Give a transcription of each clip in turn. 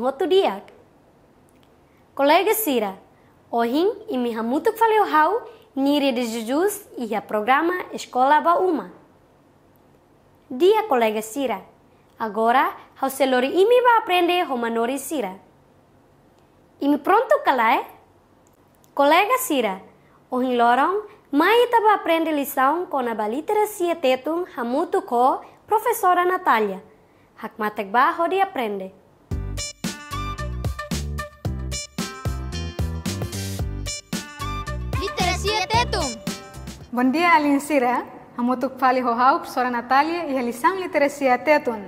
outro dia. Colega Sira, hoje e miha mutuk faleu hau nire de Jesus e a programa Escola Bauma. Dia colega Sira, agora hau selori imi va aprender romanori Sira. Imi pronto calae? Colega Sira, Ohin lorong Mai estava aprende lição com a literacia tetum hamutu ko professora Natália. Hakmatak ba hodi aprende. Bom dia, Alinsira. Amo tu fale hohau, professora Natália, e a lição literacia tetun.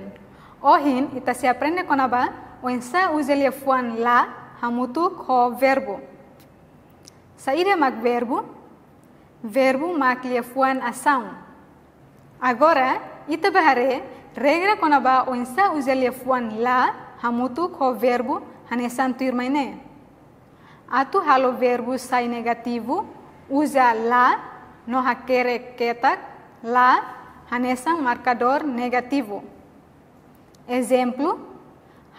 Ohin, se aprende conaba, oensa uzelia fuan la, hamutuk ho verbo. Saíra mag verbo, verbo mag lia fuan ação. Agora, ita itabahare, regra conaba oensa uzelia fuan la, hamutuk ho verbo, hanesan tuirmaine. Atu halo verbo sai negativo, usa la, nos acreta la hanesan marcador negativo. Ejemplo,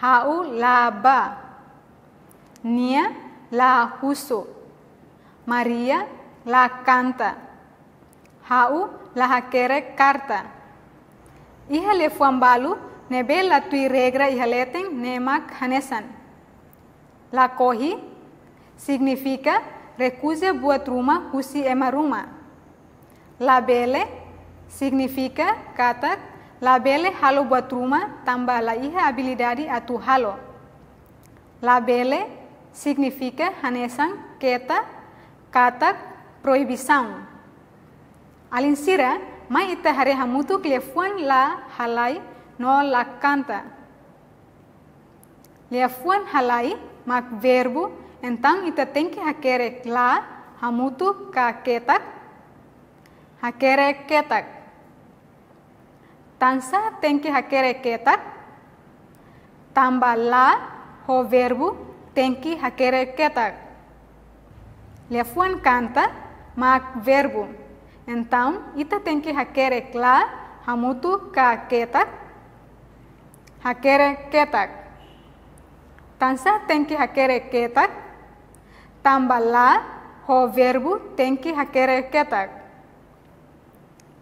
hau ba. Nia la huso, María la canta, hau la querido carta. le fuambalu nebe la tui regra ihaleten nemak hanesan. La kohi significa recuse buatruma husi emaruma. Labele significa kata labele halo buat rumah tambah la iha habilidadi atau halo. Labele significa hanesan keta kata Alin Alinsira, mai ita hari hamutu lefuan la halai no la kanta. Lefuan halai mak verbu, entang ita tengke que hakere la hamutu ka ketak hakere tan Tansa tenki hakere hakereketak tambah la ho verbu tenki hakere hakereketak lefuan kanta mak verbu. Entam ita tenki hakere kla hamutu ka ketak Hakere tan Tansa tenki hakere hakereketak tambah la ho verbu tenki hakere hakereketak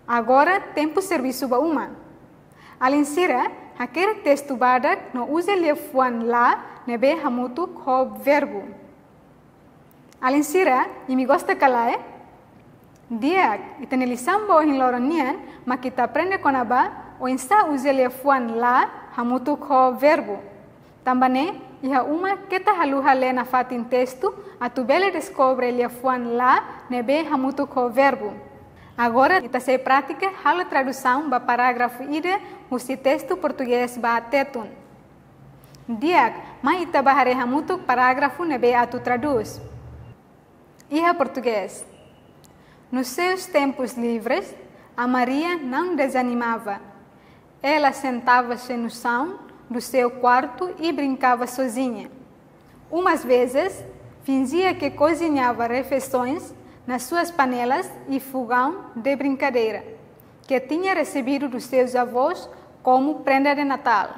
Agora temos serviço para uma. Além sira, aquele texto badak no use lefuan lá nebe hamutu hob verbo. Além sira, e me gosta calai, diak ele bo em loronian, makita a konaba, o insta use lefuan lá hamutu hob verbo. Tambane, iha uma keta haluha lê na fatin texto, a tu bele descobre lefuan lá nebe hamutu hob verbo. Agora, em se prática a tradução do parágrafo ida O texto português ba tetun. Diak, mas ita bahare hamutuk parágrafo nebe atu traduz. Iha português. Nos seus tempos livres, a Maria não desanimava. Ela sentava-se no chão do seu quarto e brincava sozinha. Umas vezes, fingia que cozinhava refeições nas suas panelas e fogão de brincadeira, que tinha recebido dos seus avós como prenda de Natal.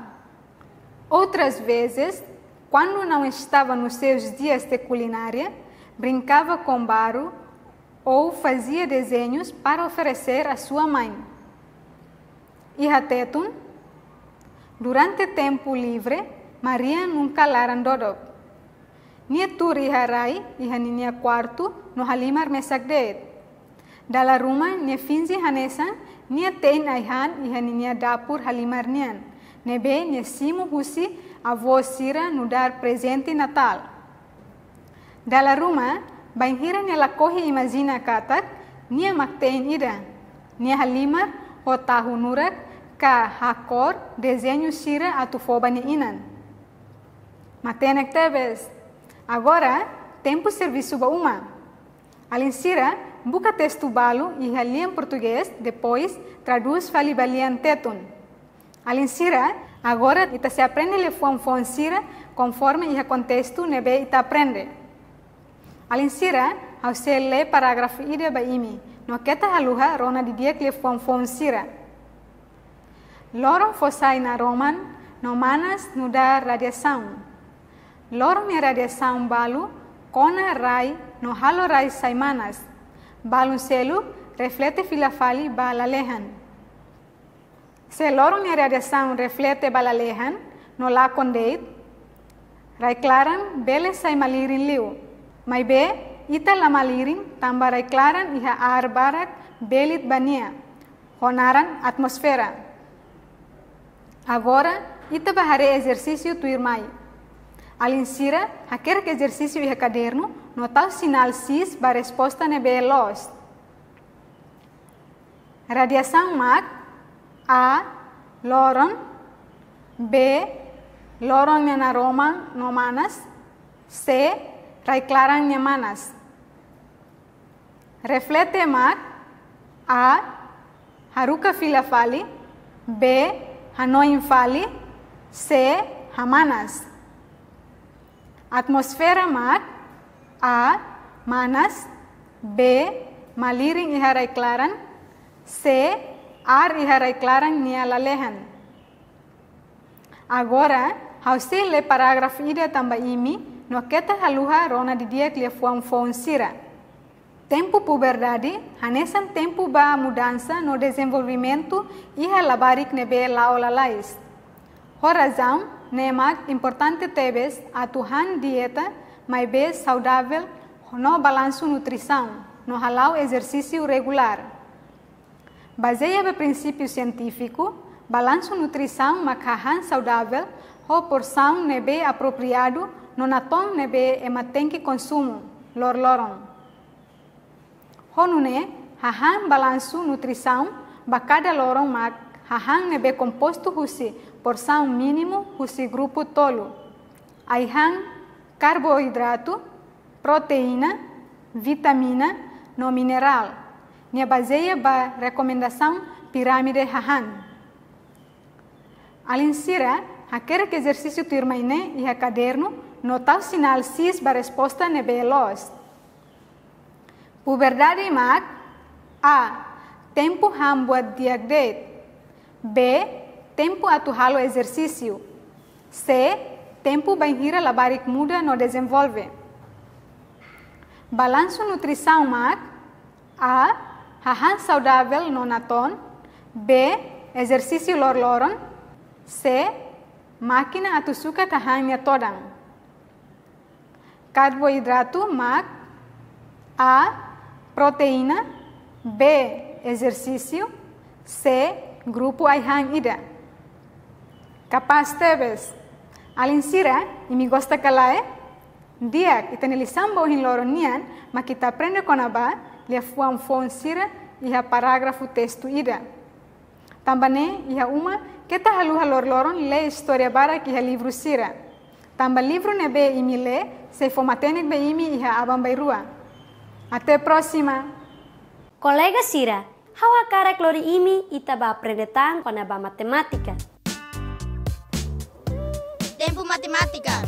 Outras vezes, quando não estava nos seus dias de culinária, brincava com barro ou fazia desenhos para oferecer à sua mãe. E Ihatetun, durante tempo livre, Maria nunca larandorou tu riharai iha nia kuartu no halimar mesak det. Dala rumah niat finzi hanesan nia tein aihan iha nia dapur halimar nian. Nebe nia simu husi sirah nudar presenti natal. Dala rumah banghira nia lakohi imazina katak nia maktein ida. Nia halimar ho tahu nurak ka hakor desenho sira ni inan. Matenek tebes. Agora, tempo serviço uma. Alinsira, busca texto balo e em português, depois traduz fali balian tetun. Alinsira, agora ita se aprende le fon fuan sira conforme ia contexto nebe ita aprende. Alinsira, ao se lê parágrafo ida baimi, no keta haluha rona di dia le fuan fuan sira. Loro fosai na roman, no manas nuda radiação. lorong era são balu kona rai no halo rai saimanas. Balu selu reflete filafali balalehan. Se lorong era são reflete balalehan no lakon deit, rai klaran bele saimalirin liu. Mai be ita malirin tamba rai klaran iha ar barak belit bania. Honaran atmosfera. Agora, ita bahare exercício tuirmai. Al Alinsira, aquel que y e caderno, notar sinal cis para resposta ne los. Radiación mag A. Loron B. Loron no nomanas C. Raiclaran manas. Reflete mag A. Haruka filafali B. Hanoin fali C. Hamanas. atmosfera A. Manas B. Maliring iharai klaran C. ar iharai klaran niala lehan Agora, hausil le paragraf ide tambah tamba no keta haluha rona dia dia lhe fuam sira Tempo puberdade, hanesan tempo ba mudansa no desenvolvimento iha ne nebe laolalais. Horazam. nemat importante teves tuhan dieta, mais bem saudável no balanço nutrição, no halal exercício regular. Baseia no princípio científico, balanço nutrição makahan saudável, ou porção nebe apropriado, no naton nebe que consumo, lor loron. Honune, hahan balanço nutrição, bacada loron mac hahan nebe composto husi, porção mínimo do grupo tolo. Aihan carboidrato, proteína, vitamina, no mineral. Ne baseia ba recomendação pirâmide Hahan. Além sira, aquele que exercício turma e a caderno, notar sinal cis ba resposta ne belos. Puberdade mag A. Tempo ham buat B tempo atual o exercício. C. Tempo a baric muda no desenvolve. Balanço nutrição mag. A. Hahan saudável no naton. B. Exercício lor loron. C. Máquina atusuka tahamia todang. Carboidrato mag. A. Proteína. B. Exercício. C. Grupo Aihang Ida. kapastebes. Alinsira, imigosta kalae, diak itanilisamba hin loro nian, makita prende konaba, lia fuan fuan sira, iha parágrafo texto ira. Tambane, iha uma, keta haluha le historia bara ki iha livro sira. Tamba livro nebe imi le, se fomatenek be imi iha abambairua. Até próxima! kolega Sira, Hawa kara klori imi itaba aprendetang konaba matematika. Tempo Matemática.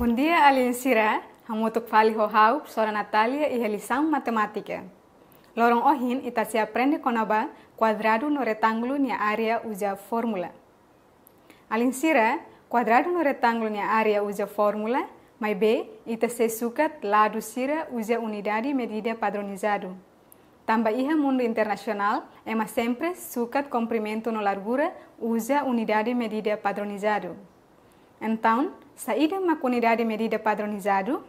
Bom dia, Sira. Hamu tuk fali ho hau, professora Natália e realização matemática. Lorong ohin ita e se aprende konaba quadrado no retângulo na área usa fórmula. Aliensira, quadrado no retângulo na área usa fórmula, mas B ita e se sukat lado sira usa unidade medida padronizado. Tambah iha mundo internasional, ema sempre sukat comprimento no largura usa unidade medida padronizado. Então, saída uma unidade medida padronizado,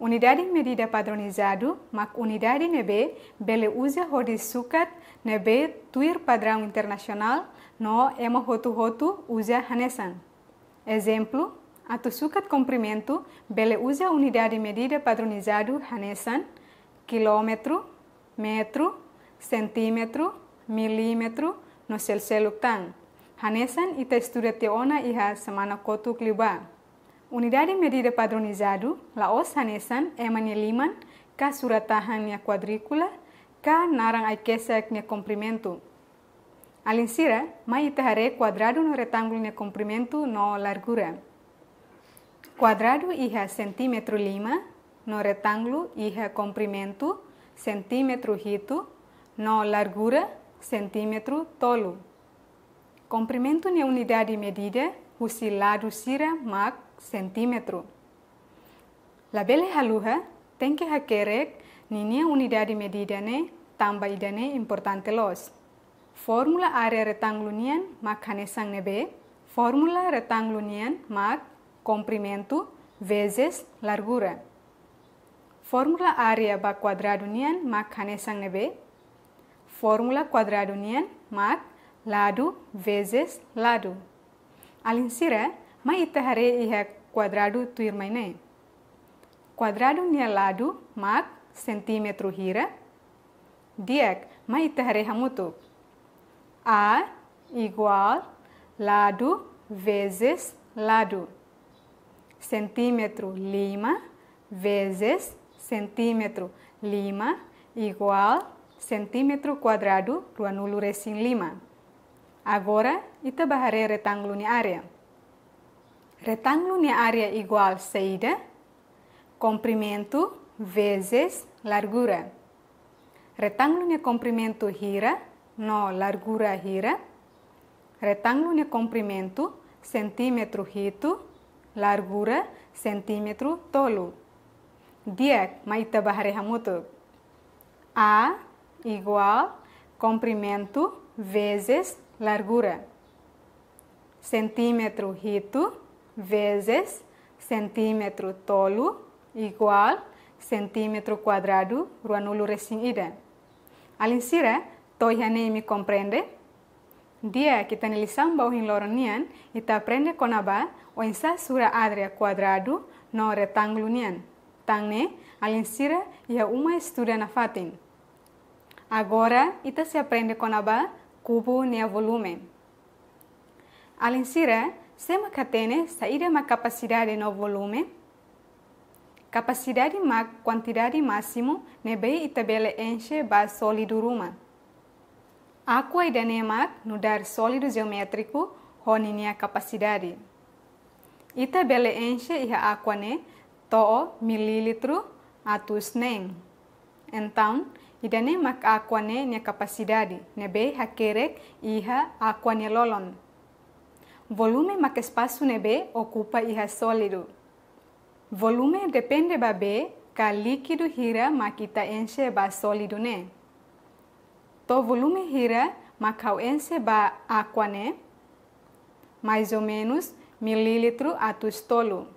unidade medida padronizado, mak unidade nebe bele usa hodi sukat nebe tuir padrão internasional, no ema hotu hotu usa hanesan. Exemplo, atu sukat comprimento bele usa unidade medida padronizado hanesan, quilômetro, Metro, sentimetru, milimetru no seluk tang. Hanesan ita studete ona iha semana kotuk liba. Unidade medida padronizado, laos hanesan emani liman ka suratahannya quadrícula ka narang aikesaknya comprimento. Alinsira, mai ita hare quadrado no retângulo ne comprimento no largura. Quadrado iha centímetro lima no retângulo iha comprimento centímetro hitu, no largura, centímetro tolu. Comprimento na unidade de medida, usi lado sira mak centímetro. La haluha, tem que requerer ninia unidade de medida ne, tamba idane importante los. Fórmula área retângulo nian kanesang nebe, fórmula retângulo comprimento vezes largura. formula area ba quadrado nian mak hane sang nebe formula quadrado nian mak ladu vezes ladu alin sira itehare ite hare iha quadrado tuir mai quadrado nian ladu mak sentimetru hira diak ma itehare hare hamutu a igual ladu vezes ladu sentimetru lima vezes centímetro lima igual centímetro quadrado rua nulo resin lima. Agora, ita bahare retângulo ni área. Retângulo ni área igual saída, comprimento vezes largura. Retângulo ni comprimento hira, no largura hira. Retângulo ni comprimento centímetro hito, largura centímetro tolo. Diak maita bahare hamutuk. A igual comprimento vezes largura. Centímetro hitu vezes centímetro tolu igual centímetro quadrado ruanulu resing ida. Alinsira, toi hanei me compreende? Dia kita nilisam bauhin loronian, ita aprende konaba, oinsa sura adria quadrado no retângulo nian. Tangne, Alensira e ia uma estuda na Fatin. Agora, ita se aprende com a ba, cubo ne volume. Alensira, se macatene saída uma capacidade no volume, capacidade ma quantidade máximo ne bei bele enche ba sólido ruma. Aqua idane ma no dar sólido geométrico, honi nea capacidade. bele enche e a aqua ne, to mililitro atu sneng. Então, idane mak aquane ne capacidade nebe hakerek iha aquane lolon. Volume mak espaço nebe ocupa iha sólido. Volume depende be ka líquido hira makita enche ba sólido ne. To volume hira makau enche ba aquane mais ou menos mililitro atu estolo.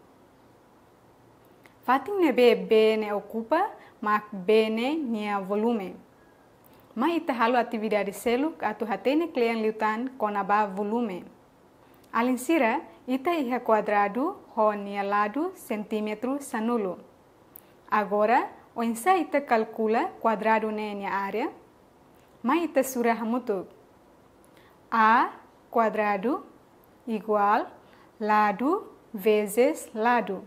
Fatin B, B ne ocupa, mak B ne nia volume. Mas ita halu atividade seluk atu hatene klean liutan konaba volume. Alin sira, ita iha quadrado ho nia lado centímetro sanulo. Agora, o insa ita calcula quadrado ne nia área, mas ita sura hamutu. A quadrado igual lado vezes lado.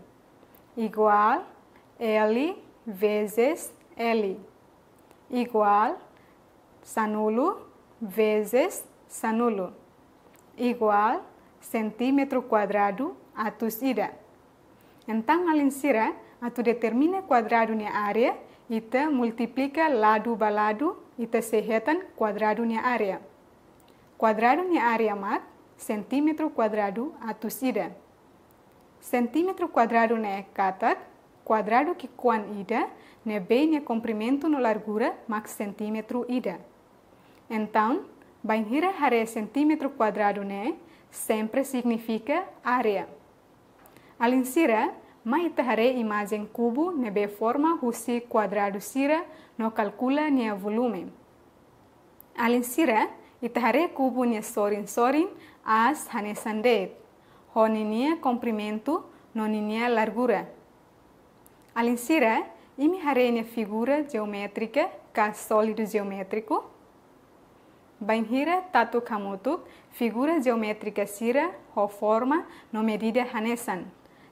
igual L vezes L igual sanulo vezes sanulo igual centímetro quadrado atus ida. Então, a linsira, atu determina quadrado na área, te multiplica lado ba lado, te sehetan quadrado na área. Quadrado na área mat, centímetro quadrado atus ida. Centímetro quadrado é katak, quadrado que quan ida, ne b ne comprimento no largura, max centímetro ida. Então, banhira hare centímetro quadrado ne, sempre significa área. além sira maita hare imagem cubo ne b forma husi quadrado sira, no calcula ne volume. além sira itahare cubo ne sorin sorin, as hane sandet honinia é comprimento, noninia é largura. Alinsira, é imiharenha figura geométrica ka sólido geométrico. Banhira tatu kamutuk, figura geométrica sira ho forma no medida hanesan.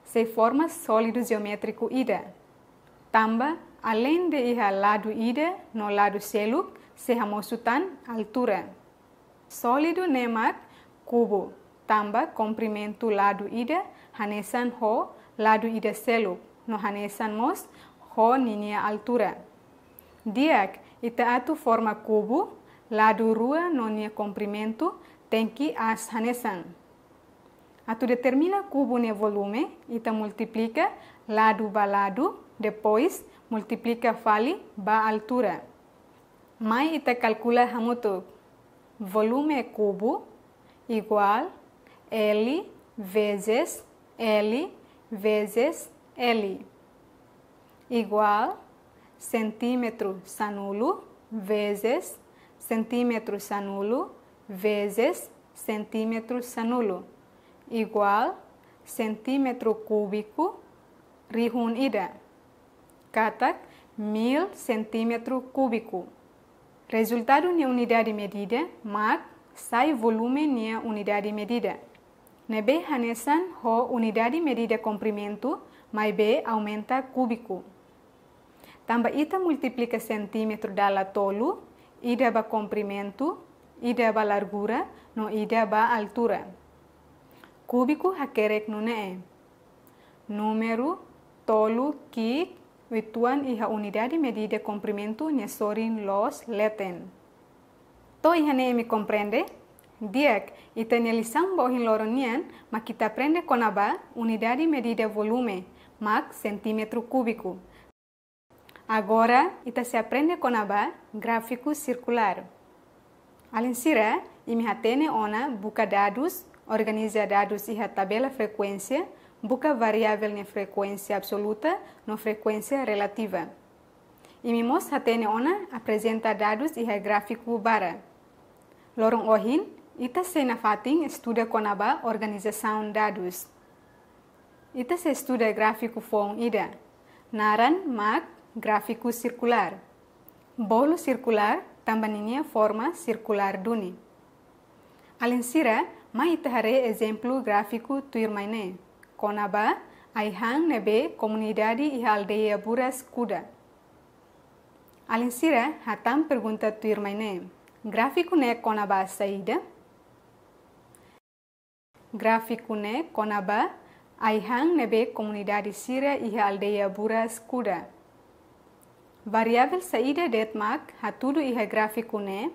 Se forma sólido geométrico ida. Tamba, além de iha lado ida no lado seluk, se hamosutan altura. Sólido nemat, cubo tamba comprimento lado ida hanesan ho lado ida selo no hanesan mos ho ninia altura. Diak ita atu forma cubo lado rua no nia comprimento tenki as hanesan. Atu determina cubo nia volume ita multiplica lado ba lado depois multiplica fali ba altura. Mai ita calcula hamutu Volume cubo igual L vezes L vezes L. Igual centímetro sanulo vezes centímetro sanulo vezes centímetro sanulo. Igual centímetro cúbico rihun ida. Katak mil centímetro cúbico. Resultado na unidade de medida, mas sai volume na unidade de medida. Nebe Hanesan ho unidade medida comprimento, maibé be aumenta cúbico. Tamba ita multiplica centímetro dala tolu, ida ba comprimento, ida ba largura, no ida ba altura. Cúbico hakerek nune Número tolu ki wituan iha unidade medida comprimento nesorin los leten. To iha ne comprende? DIEC italianizam bo hin loronian makita a conaba unidade medida volume, mac centímetro cúbico. Agora, ita se aprende conaba gráfico circular. Além sira, imiha tene ona buka dados, organiza dados e a tabela frequência, buka variável na frequência absoluta no frequência relativa. E Imimos hatene ona apresenta dados e a gráfico bara. Lorong ohin, Ita se Senafatin estuda konaba Organização dadus. Ita se estuda grafiku fong IDA, Naran grafiku sirkular. circular. sirkular circular tambaninya forma sirkular duni. Alinsira, ma ita hare grafiku tuirmaine. konaba aihang nebe komunidadi e aldeia buras Alin Alinsira, hatam pergunta tuirmaine. grafiku ne konaba saida. grafikune konaba aihang nebe comunidade sira iha aldeia bura escura. Variável saída detmak hatudu iha grafikune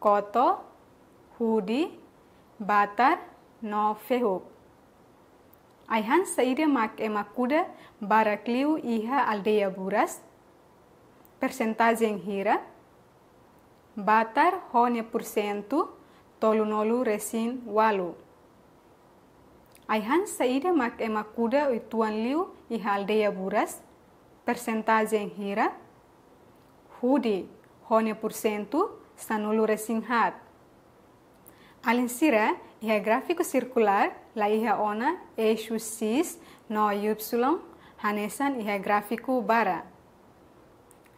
koto, hudi, batar, no fehu. Aihan saída mak emakuda barakliu iha aldeia buras, percentagem hira, batar hone por cento, tolunolu resin walu. Aihan saira mak emakuda tuan liu i aldeia buras, percentagem hira, hudi hone persentu sanulu resin hat. Alinsira, iha grafiku sirkular la iha ona, eixo sis no yupsulong hanesan iha grafiku bara.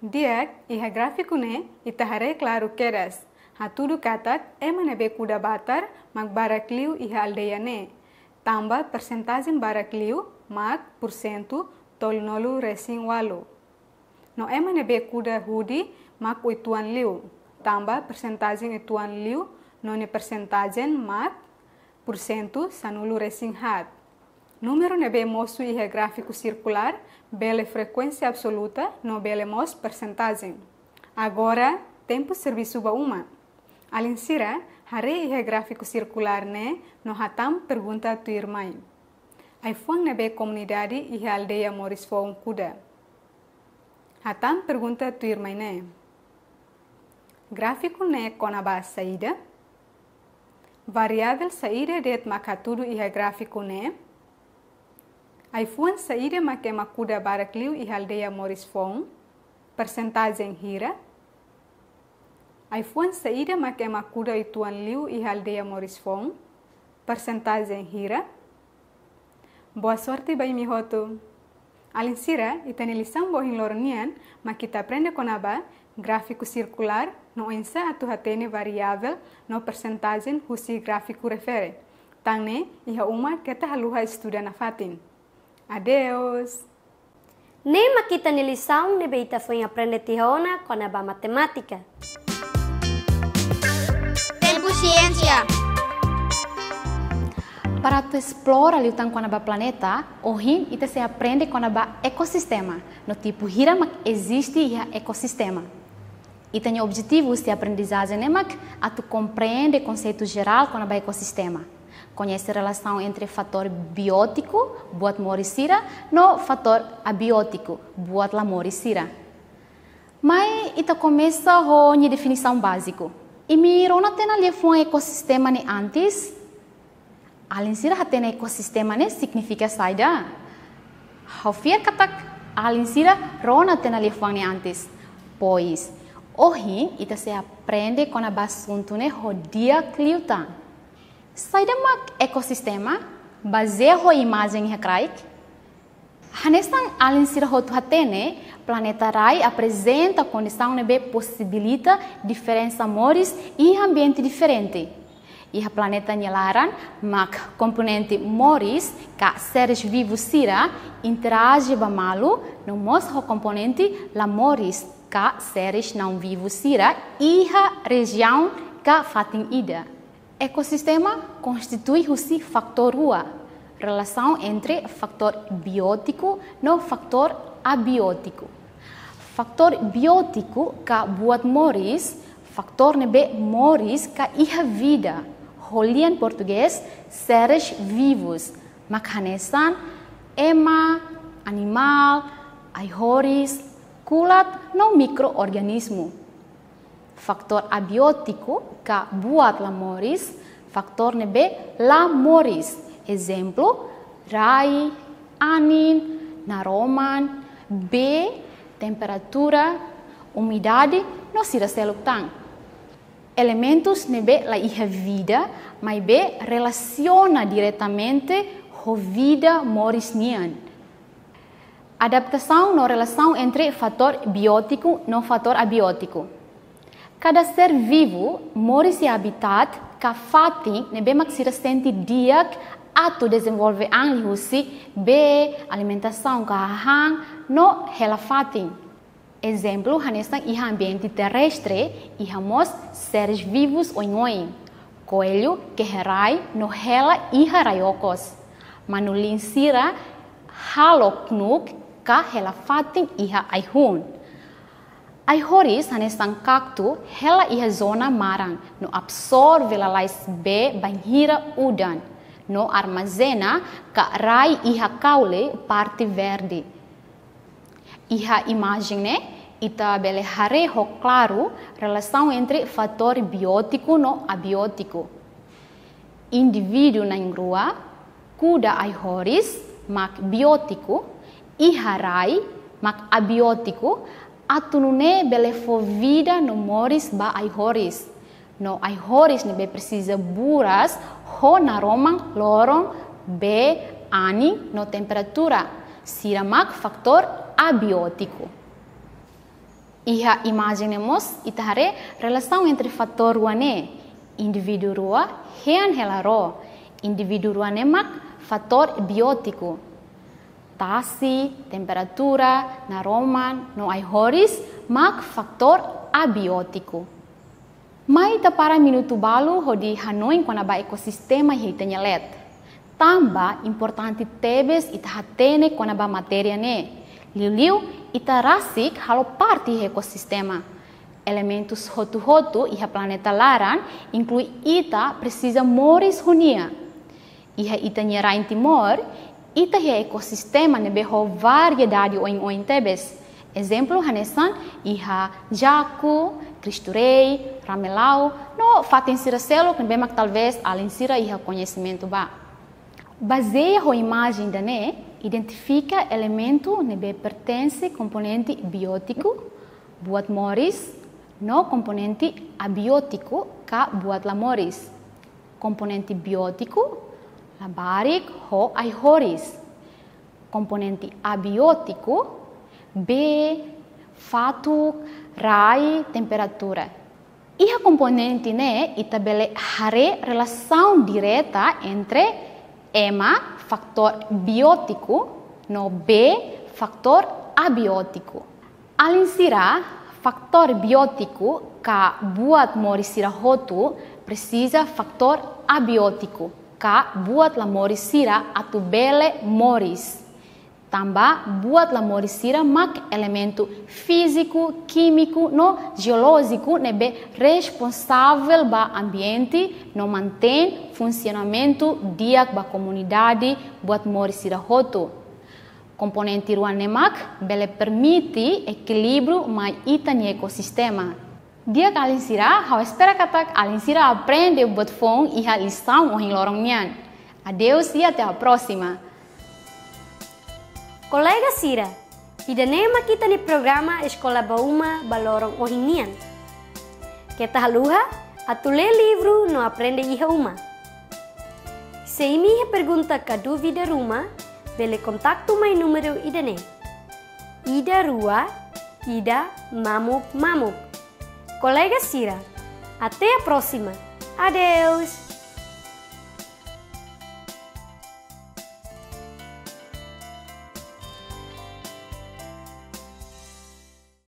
Diak, iha grafiku ne, itahare klaru keras hatudu katak emane kuda batar, mak barak liu iha aldeyane. Tamba persentazin barak liu, mak persentu nolu resing walu. No emane kuda hudi, mak uituan liu. Tamba persentazin ituan liu, noni persentazin mak persentu sanulu resing hat. ne be mosu iha grafiku circular, bele frekuensi absoluta, no bele mos persentazin. Agora, tempo servisu bauma. uma. Alinsira, hari ihe grafiku circular ne no hatam pergunta tuir irmai. Ai fuang nebe komunidadi ihe aldeia moris fuang kuda. Hatam pergunta tuir irmai ne. Grafiku ne conaba saida. Variabel saida det makatudu ihe grafiku ne. Ai fuang saída makema kuda barakliu ihe aldeia moris fuang. Percentagem hira. Aí foi seira ma que ma cura e tuan liu e aldeia morisfon. Percentagem hira. Boa sorte bai Além de Alinsira e tenelisan bohin lornian ma kita aprende conaba gráfico circular no ensa tua hatene variável no percentagem husi gráfico refere. Tangne iha uma keta haluha estuda na fatin. Adeus! Nem makita ni lição, nem beita foi aprender tihona com matemática ciencia. Para tu explorar o tan quando planeta, o rim e se aprende com quando ecossistema. No tipo hiramak existe ya ecossistema. E tem objetivo de aprendizagem nemak né, a tu compreende conceito geral com quando ecossistema. Conhece a relação entre fator biótico, buat morisira, no fator abiótico, buat la morisira. Mas, ita começa com a definição básica. E Imi rona tena lefun ekosistema ni antes. Alin sira hatena ecossistema ne significa saida. Haufier katak alin sira rona tena lefun ni antes. Pois, ohi ita se aprende com a basunto ne hodia kliutan. Saida mak ekosistema baseia ho imagem rekraik. Hanesang alin sirhot hatene, planeta Rai apresenta condição nebe possibilita diferença amores e ambiente diferente. E a planeta Nyalaran, mak componente moris, ka seres vivos sira, interage malu, no mostra componente la moris, ka seres não vivos sira, e a região ka fatin ida. Ecossistema constitui o si fator rua relação entre fator biótico no fator abiótico. Faktor biótico ka buat moris, factor nebe moris ka iha vida, holian português, seres vivos, makanesan, ema, animal, aihoris, kulat, no mikroorganismo. Faktor abiótico ka buat la lamoris, faktor nebe moris. Exemplo, Rai, Anin, Naroman, B, temperatura, umidade, no sira seluktang. Elementos nebe la iha vida, mas B relaciona diretamente com vida morisnian. Adaptação na relação entre fator biótico e fator abiótico. Cada ser vivo mora em habitat ka fati nebe maksira senti diak a tu desenvolve ang lihusi B alimentação kahang no relafating. Exemplo, hanestang iha ambiente terrestre, ihamos seres vivos oinhoin. Coelho, queherai, no hela iha raiokos. Manulin sira, haloknuk, ka helafatin iha aihun. Aihoris hanestang cacto, hela iha zona marang, no absorve lalais B banhira udan. no armazena rai iha kaule parte verde. Iha imagine ita belejarejo claro relação entre fator biótico no abiótico. Individu na ingrua, kuda ai horis, mak biótico, iha rai, mak abiótico, atunune vida no moris ba ai horis. No ai horis ne be precisa buras hona romang lorong be ani no temperatura siramak faktor abiótico. Iha imaginemos itare relação entre fator ruane individu rua individu indivíduo mak faktor biótico. Tasi, temperatura, naroman, no ai horis, mak faktor abiótico. Mai tapara minuto balu hodi Hanoi kona ba ekosistema hitanya let. Tamba importante tebes ita itahatene kona ba materia ne. Liu-liu itarasik halo parte ecossistema. Elementos rotu hotu e a planeta laran inclui ita precisa moris hunia. Iha ita nyera em Timor, ita he ecossistema ne beho variedade oin oin tebes. Exemplo hanesan iha jacu, cristurei, ramelau, no fatem sira selo, que bem talvez além sira e reconhecimento ba. Baseia a imagem da né, identifica elemento nebe pertence componente biótico, buat moris, no componente abiótico, ka buat la moris. Componente biótico, baric ho aihoris. horis. Componente abiótico, b fatuk, rai, temperatura. Ia componentine itabele hare relação direta entre EMA, faktor biotiku no B, faktor abiotiku. Alinsira, faktor biotiku ka buat mori sira hotu precisa faktor abiotiku ka buat la mori sira atu bele moris. Tambah buatlah mori sira mak elemento físico, químico, no geológico nebe responsável ba ambiente, no mantém funcionamento diak ba comunidade buat mori sira hoto. Componente ruan nemak bele permiti equilíbrio mai itani ecossistema. Dia kalin sira hau espera katak alin aprende buat fong iha lição o lorong nian. Adeus e até a próxima. Kolega Sira, Cira, nema kita ni programa Eskola Bauma Balorong Ohinian. Kita haluha atau le livro no aprende iha uma. Seimi he pergunta ka vida ruma, bele kontaktu mai ida idane. Ida rua, ida mamuk mamuk. Kolega Sira, atea a Adeus!